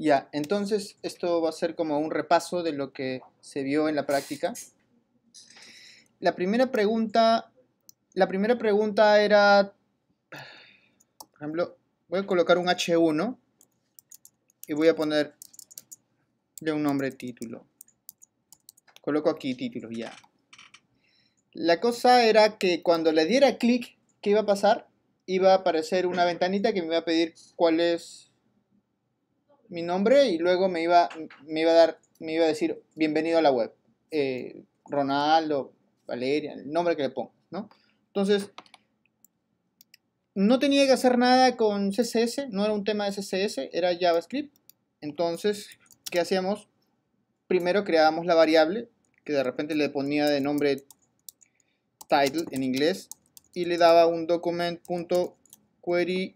Ya, entonces esto va a ser como un repaso de lo que se vio en la práctica. La primera pregunta, la primera pregunta era, por ejemplo, voy a colocar un H1 y voy a poner de un nombre título. Coloco aquí título, ya. La cosa era que cuando le diera clic, ¿qué iba a pasar? Iba a aparecer una ventanita que me iba a pedir cuál es mi nombre y luego me iba, me iba a dar, me iba a decir bienvenido a la web. Eh, Ronaldo, Valeria, el nombre que le pongo, ¿no? Entonces, no tenía que hacer nada con CSS, no era un tema de CSS, era JavaScript. Entonces, ¿qué hacíamos? Primero creábamos la variable, que de repente le ponía de nombre title en inglés, y le daba un document.query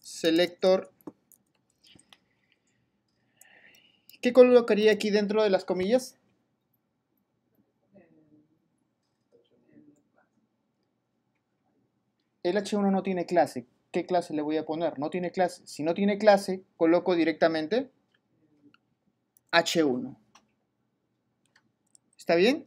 selector ¿Qué colocaría aquí dentro de las comillas? El H1 no tiene clase. ¿Qué clase le voy a poner? No tiene clase. Si no tiene clase, coloco directamente H1. ¿Está bien?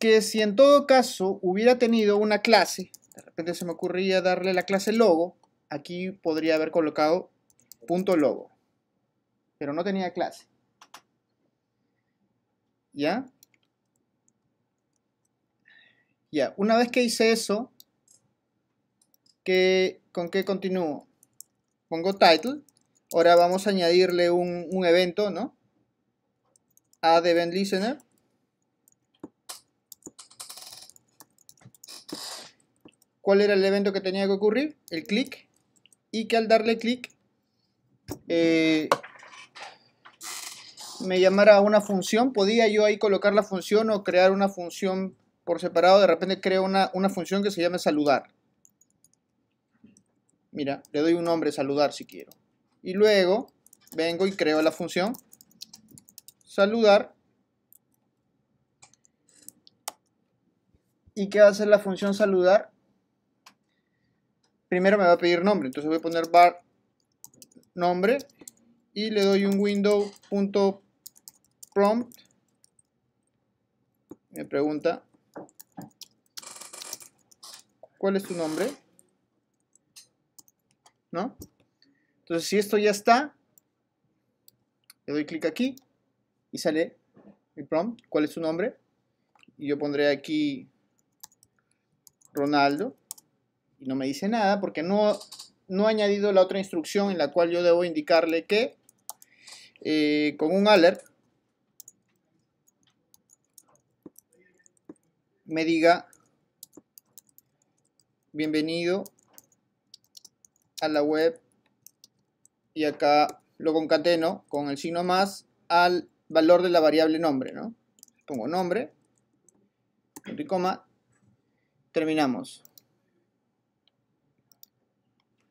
Que si en todo caso hubiera tenido una clase, de repente se me ocurría darle la clase logo, aquí podría haber colocado punto logo pero no tenía clase. ¿Ya? Ya, una vez que hice eso, ¿con qué continúo? Pongo title. Ahora vamos a añadirle un, evento, ¿no? Add event listener. ¿Cuál era el evento que tenía que ocurrir? El clic. Y que al darle clic, eh, me llamara una función, podía yo ahí colocar la función o crear una función por separado. De repente creo una, función que se llame saludar. Mira, le doy un nombre, saludar si quiero. Y luego vengo y creo la función saludar. ¿Y qué va a hacer la función saludar? Primero me va a pedir nombre, entonces voy a poner bar nombre y le doy un window prompt me pregunta ¿cuál es tu nombre? ¿No? Entonces, si esto ya está, le doy clic aquí y sale el prompt, ¿cuál es tu nombre? Y yo pondré aquí Ronaldo y no me dice nada porque no, no he añadido la otra instrucción en la cual yo debo indicarle que eh, con un alert me diga bienvenido a la web y acá lo concateno con el signo más al valor de la variable nombre, ¿no? Pongo nombre, punto y coma, terminamos.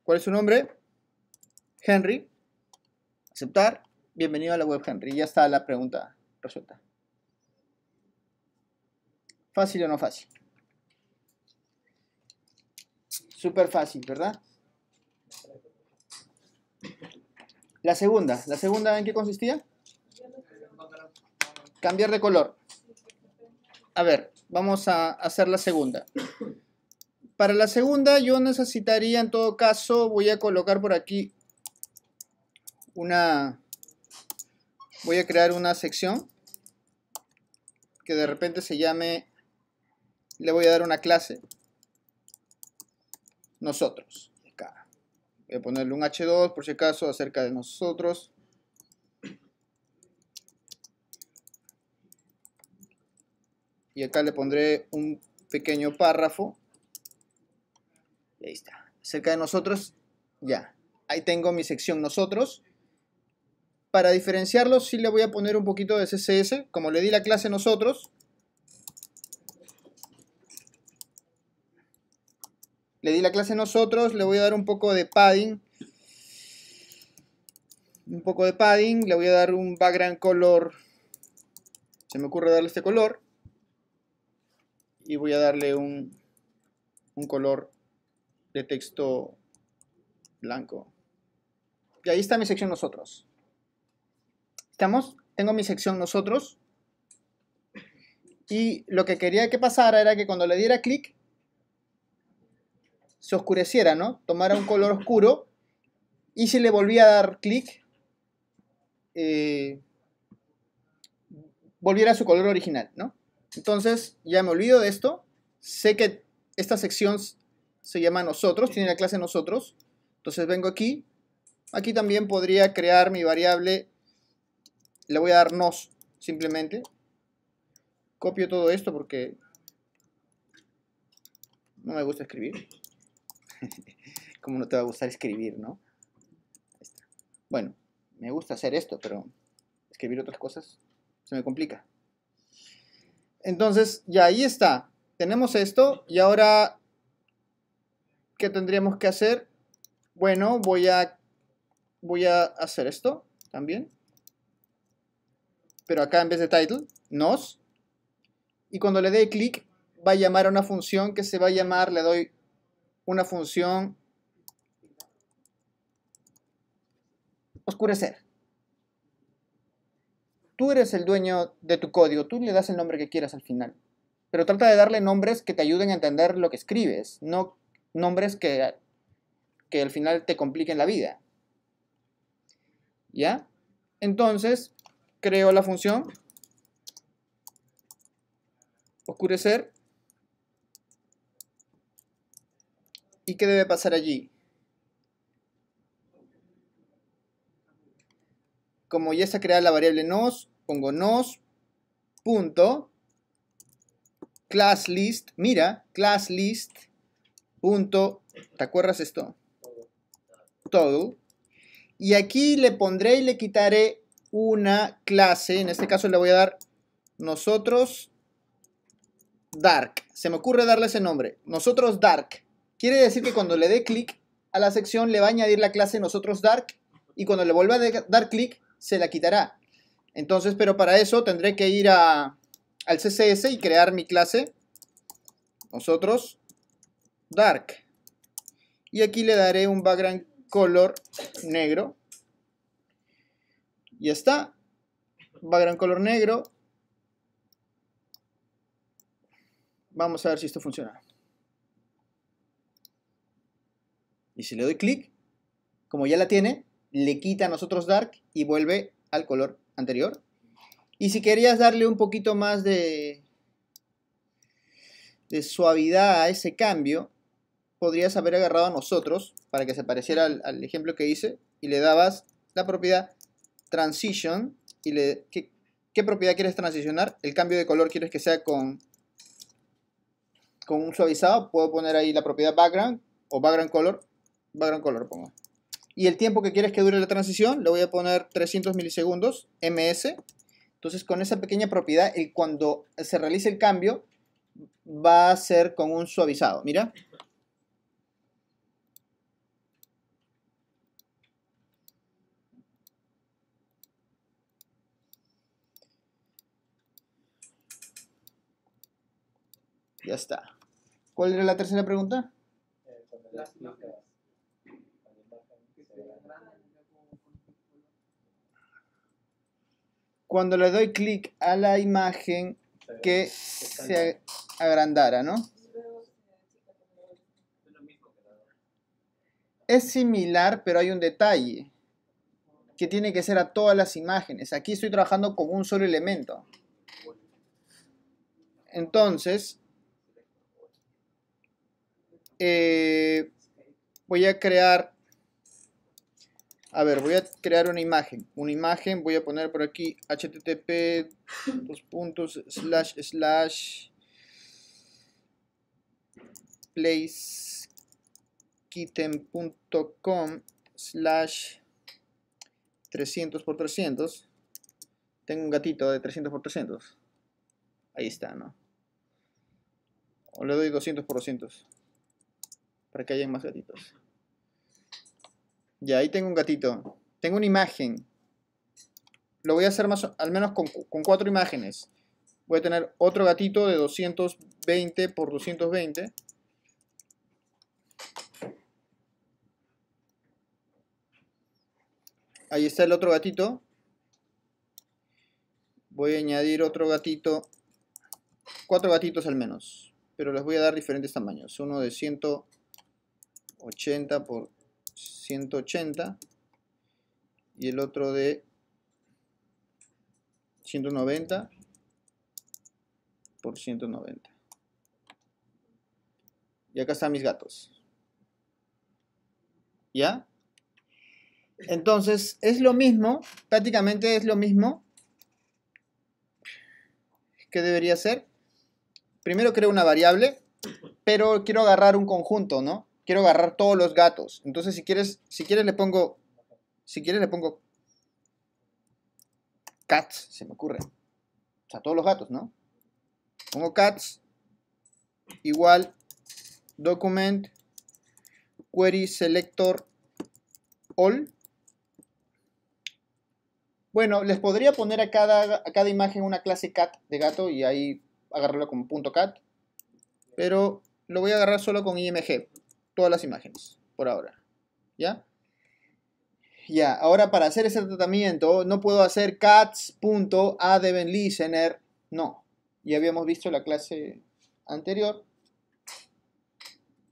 ¿Cuál es su nombre? Henry. Aceptar. Bienvenido a la web Henry. Ya está la pregunta resuelta. Fácil o no fácil. Súper fácil, ¿verdad? La segunda, ¿la segunda en qué consistía? Cambiar de color. A ver, vamos a hacer la segunda. Para la segunda yo necesitaría en todo caso, voy a colocar por aquí una... Voy a crear una sección que de repente se llame le voy a dar una clase nosotros. Acá. Voy a ponerle un H2 por si acaso acerca de nosotros. Y acá le pondré un pequeño párrafo. Y ahí está. Acerca de nosotros, ya. Ahí tengo mi sección nosotros. Para diferenciarlo sí le voy a poner un poquito de CSS. Como le di la clase nosotros, Le di la clase nosotros, le voy a dar un poco de padding. Un poco de padding, le voy a dar un background color. Se me ocurre darle este color. Y voy a darle un, un color de texto blanco. Y ahí está mi sección nosotros. ¿Estamos? Tengo mi sección nosotros. Y lo que quería que pasara era que cuando le diera clic, se oscureciera, ¿no? Tomara un color oscuro y si le volvía a dar clic, eh, volviera a su color original, ¿no? Entonces, ya me olvido de esto. Sé que esta sección se llama nosotros, tiene la clase nosotros. Entonces vengo aquí. Aquí también podría crear mi variable. Le voy a dar nos, simplemente. Copio todo esto porque no me gusta escribir. como no te va a gustar escribir, no? Bueno, me gusta hacer esto, pero escribir otras cosas se me complica. Entonces, ya ahí está. Tenemos esto y ahora, ¿qué tendríamos que hacer? Bueno, voy a, voy a hacer esto también. Pero acá en vez de title, nos. Y cuando le dé clic, va a llamar a una función que se va a llamar, le doy una función oscurecer. Tú eres el dueño de tu código, tú le das el nombre que quieras al final, pero trata de darle nombres que te ayuden a entender lo que escribes, no nombres que, que al final te compliquen la vida. ¿Ya? Entonces, creo la función oscurecer ¿Y qué debe pasar allí? Como ya está creada la variable nos, pongo nos, punto, class list, mira, class list, punto, ¿te acuerdas esto? Todo. Y aquí le pondré y le quitaré una clase, en este caso le voy a dar nosotros dark. Se me ocurre darle ese nombre, nosotros dark. Quiere decir que cuando le dé clic a la sección le va a añadir la clase nosotros dark y cuando le vuelva a dar clic se la quitará. Entonces, pero para eso tendré que ir al CSS y crear mi clase nosotros dark. Y aquí le daré un background color negro. Ya está. Background color negro. Vamos a ver si esto funciona. Y si le doy clic, como ya la tiene, le quita a nosotros dark y vuelve al color anterior. Y si querías darle un poquito más de, de suavidad a ese cambio, podrías haber agarrado a nosotros para que se pareciera al, ejemplo que hice y le dabas la propiedad transition y le... ¿qué, propiedad quieres transicionar? El cambio de color quieres que sea con, con un suavizado. Puedo poner ahí la propiedad background o background color background color pongo. Y el tiempo que quieres que dure la transición, le voy a poner 300 milisegundos, ms. Entonces con esa pequeña propiedad, y cuando se realice el cambio, va a ser con un suavizado. Mira. Ya está. ¿Cuál era la tercera pregunta? Eh, cuando le doy clic a la imagen que se agrandara, ¿no? Es similar, pero hay un detalle que tiene que ser a todas las imágenes. Aquí estoy trabajando con un solo elemento. Entonces, eh, voy a crear a ver, voy a crear una imagen. Una imagen, voy a poner por aquí http dos puntos slash placekitten.com slash 300 x 300. Tengo un gatito de 300 x 300. Ahí está, ¿no? O le doy 200 x 200. Para que haya más gatitos. Ya, ahí tengo un gatito. Tengo una imagen. Lo voy a hacer más, al menos con, cuatro imágenes. Voy a tener otro gatito de 220 por 220. Ahí está el otro gatito. Voy a añadir otro gatito. Cuatro gatitos al menos. Pero les voy a dar diferentes tamaños. Uno de 180 por 180 y el otro de 190 por 190. Y acá están mis gatos. ¿Ya? Entonces, es lo mismo, prácticamente es lo mismo que debería ser. Primero creo una variable, pero quiero agarrar un conjunto, ¿no? quiero agarrar todos los gatos. Entonces, si quieres, si quieres le pongo, si quieres le pongo cats, se me ocurre. O sea, todos los gatos, ¿no? Pongo cats igual document query selector all. Bueno, les podría poner a cada, cada imagen una clase cat de gato y ahí agarrarlo como punto .cat, pero lo voy a agarrar solo con img todas las imágenes, por ahora. ¿Ya? Ya, ahora para hacer ese tratamiento no puedo hacer cats.adevenlistener. no. Ya habíamos visto la clase anterior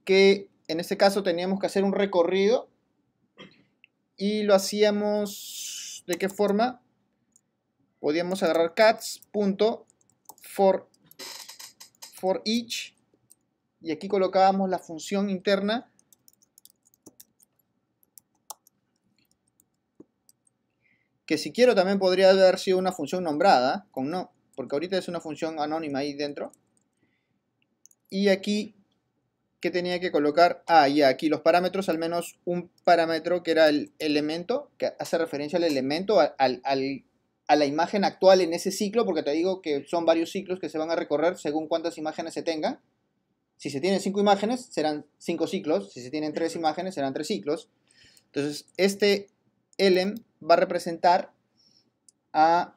que en este caso teníamos que hacer un recorrido y lo hacíamos de qué forma? Podíamos agarrar cats.for for each y aquí colocábamos la función interna que si quiero también podría haber sido una función nombrada con no, porque ahorita es una función anónima ahí dentro. Y aquí, que tenía que colocar? Ah, y aquí los parámetros, al menos un parámetro que era el elemento, que hace referencia al elemento, a la imagen actual en ese ciclo, porque te digo que son varios ciclos que se van a recorrer según cuántas imágenes se tengan. Si se tienen cinco imágenes, serán cinco ciclos. Si se tienen tres imágenes, serán tres ciclos. Entonces, este elem va a representar a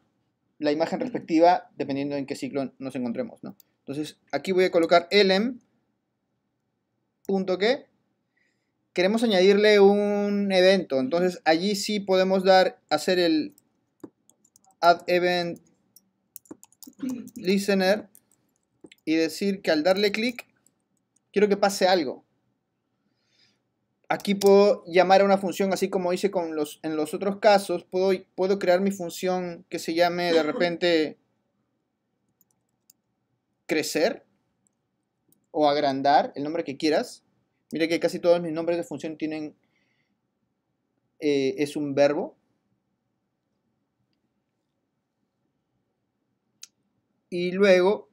la imagen respectiva dependiendo en qué ciclo nos encontremos. ¿no? Entonces, aquí voy a colocar elem, punto que queremos añadirle un evento. Entonces, allí sí podemos dar hacer el add event listener y decir que al darle clic Quiero que pase algo. Aquí puedo llamar a una función, así como hice con los, en los otros casos, puedo, puedo crear mi función que se llame de repente crecer o agrandar, el nombre que quieras. Mira que casi todos mis nombres de función tienen, eh, es un verbo. Y luego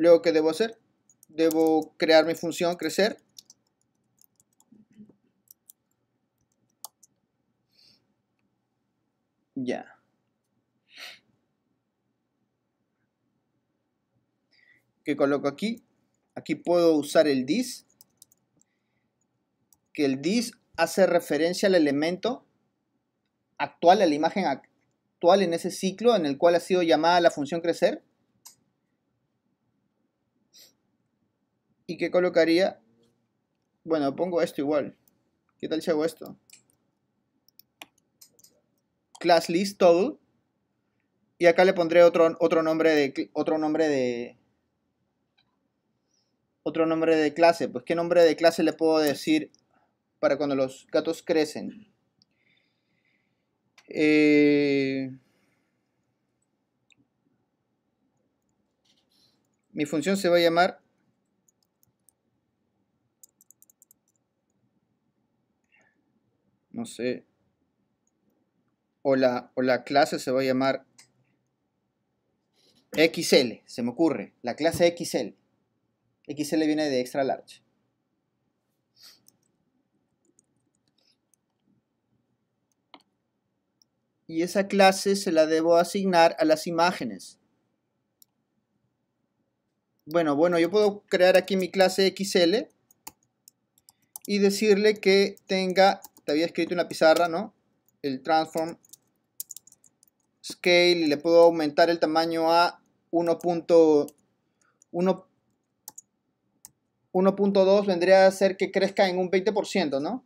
Luego, ¿qué debo hacer? Debo crear mi función crecer. Ya. ¿Qué coloco aquí? Aquí puedo usar el dis. Que el dis hace referencia al elemento actual, a la imagen actual en ese ciclo en el cual ha sido llamada la función crecer. y qué colocaría, bueno, pongo esto igual. ¿Qué tal si hago esto? Class list Y acá le pondré otro, otro nombre de otro nombre de otro nombre de clase. Pues qué nombre de clase le puedo decir para cuando los gatos crecen. Eh, mi función se va a llamar no sé, o la, la clase se va a llamar XL, se me ocurre, la clase XL. XL viene de extra large. Y esa clase se la debo asignar a las imágenes. Bueno, bueno, yo puedo crear aquí mi clase XL y decirle que tenga te había escrito en la pizarra, ¿no? El transform scale y le puedo aumentar el tamaño a 1.2 vendría a ser que crezca en un 20%, ¿no?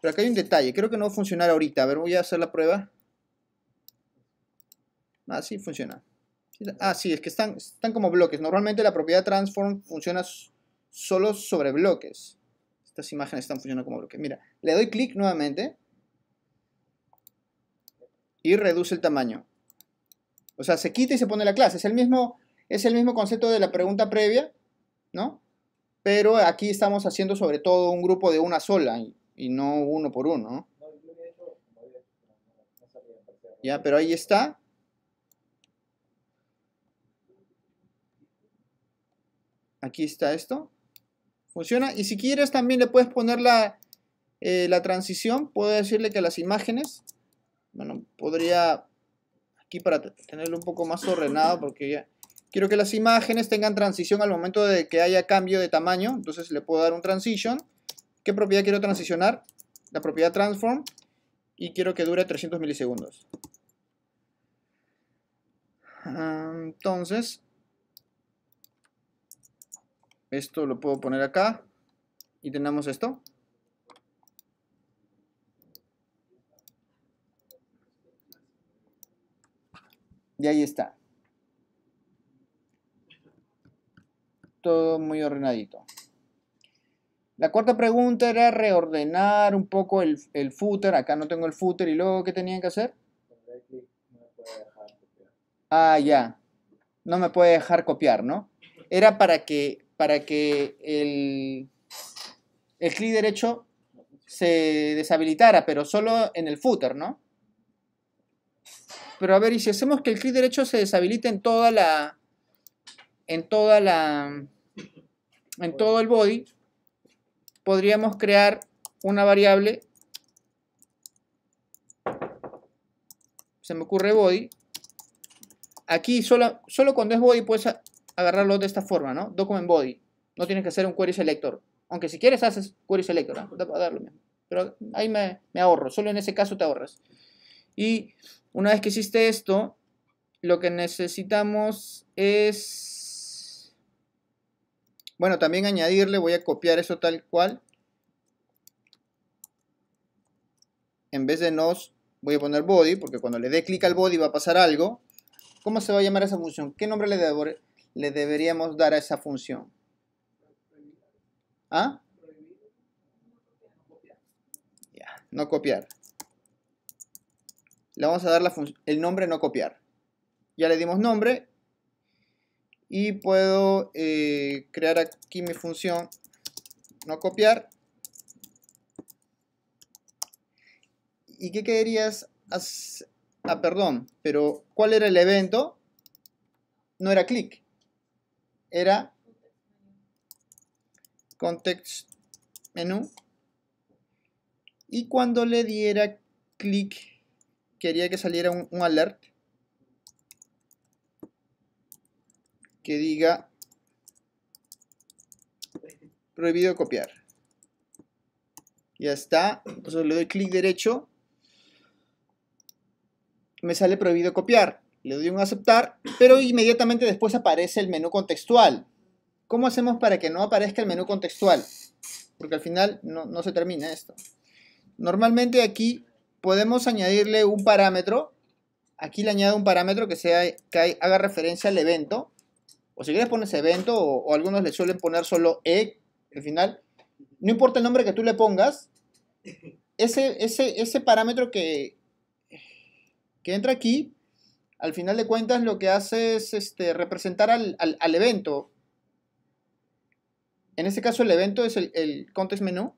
Pero acá hay un detalle, creo que no va a funcionar ahorita. A ver, voy a hacer la prueba. Ah, sí, funciona. Ah, sí, es que están, están como bloques. Normalmente la propiedad transform funciona solo sobre bloques. Estas imágenes están funcionando como bloque. Mira, le doy clic nuevamente y reduce el tamaño. O sea, se quita y se pone la clase. Es el mismo, es el mismo concepto de la pregunta previa, ¿no? Pero aquí estamos haciendo sobre todo un grupo de una sola y, no uno por uno, Ya, pero ahí está. Aquí está esto. Funciona. Y si quieres también le puedes poner eh, la, transición. Puedo decirle que las imágenes, bueno, podría aquí para tenerlo un poco más ordenado porque ya quiero que las imágenes tengan transición al momento de que haya cambio de tamaño. Entonces le puedo dar un transition. ¿Qué propiedad quiero transicionar? La propiedad transform. Y quiero que dure 300 milisegundos. Ah, entonces, esto lo puedo poner acá. Y tenemos esto. Y ahí está. Todo muy ordenadito. La cuarta pregunta era reordenar un poco el, el footer. Acá no tengo el footer. ¿Y luego qué tenían que hacer? Ah, ya. No me puede dejar copiar, ¿no? Era para que para que el, el clic derecho se deshabilitara, pero solo en el footer, ¿no? Pero a ver, y si hacemos que el clic derecho se deshabilite en toda la... En toda la... En todo el body, podríamos crear una variable. Se me ocurre body. Aquí solo, solo cuando es body puedes agarrarlo de esta forma, ¿no? Document body. No tienes que ser un query selector. Aunque si quieres haces query selector, ¿ah? Pero ahí me, ahorro, solo en ese caso te ahorras. Y una vez que hiciste esto, lo que necesitamos es... Bueno, también añadirle, voy a copiar eso tal cual. En vez de nos, voy a poner body, porque cuando le dé clic al body va a pasar algo. ¿Cómo se va a llamar esa función? ¿Qué nombre le, le deberíamos dar a esa función? ¿Ah? no copiar. Le vamos a dar la el nombre no copiar. Ya le dimos nombre. Y puedo eh, crear aquí mi función no copiar. ¿Y qué querías hacer? Ah, perdón, pero ¿cuál era el evento? No era clic era context menú y cuando le diera clic quería que saliera un, alert que diga prohibido copiar. Ya está. Entonces le doy clic derecho. Me sale prohibido copiar le doy un aceptar, pero inmediatamente después aparece el menú contextual. ¿Cómo hacemos para que no aparezca el menú contextual? Porque al final no, se termina esto. Normalmente aquí podemos añadirle un parámetro. Aquí le añado un parámetro que, sea, que haga referencia al evento. O si quieres pones evento o, algunos le suelen poner solo E al final. No importa el nombre que tú le pongas, ese, ese parámetro que, que entra aquí al final de cuentas lo que hace es este, representar al, evento. En este caso el evento es el, el, context menú,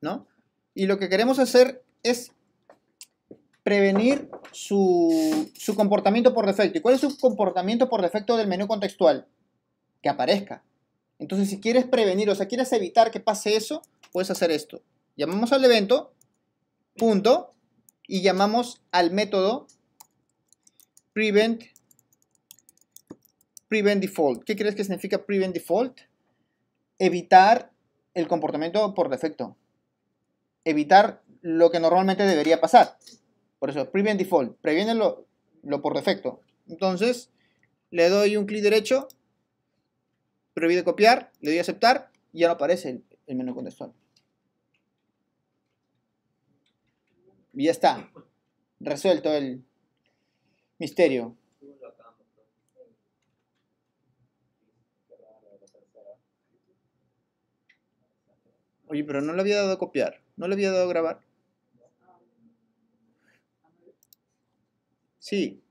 ¿no? Y lo que queremos hacer es prevenir su, su comportamiento por defecto. ¿Y cuál es su comportamiento por defecto del menú contextual? Que aparezca. Entonces, si quieres prevenir, o sea, quieres evitar que pase eso, puedes hacer esto. Llamamos al evento, punto, y llamamos al método prevent, prevent default. ¿Qué crees que significa prevent default? Evitar el comportamiento por defecto. Evitar lo que normalmente debería pasar. Por eso, prevent default, previene lo, por defecto. Entonces, le doy un clic derecho, Previde copiar, le doy aceptar y ya no aparece el, el menú contextual. Y ya está, resuelto el, Misterio. Oye, pero no le había dado a copiar. ¿No le había dado a grabar? Sí.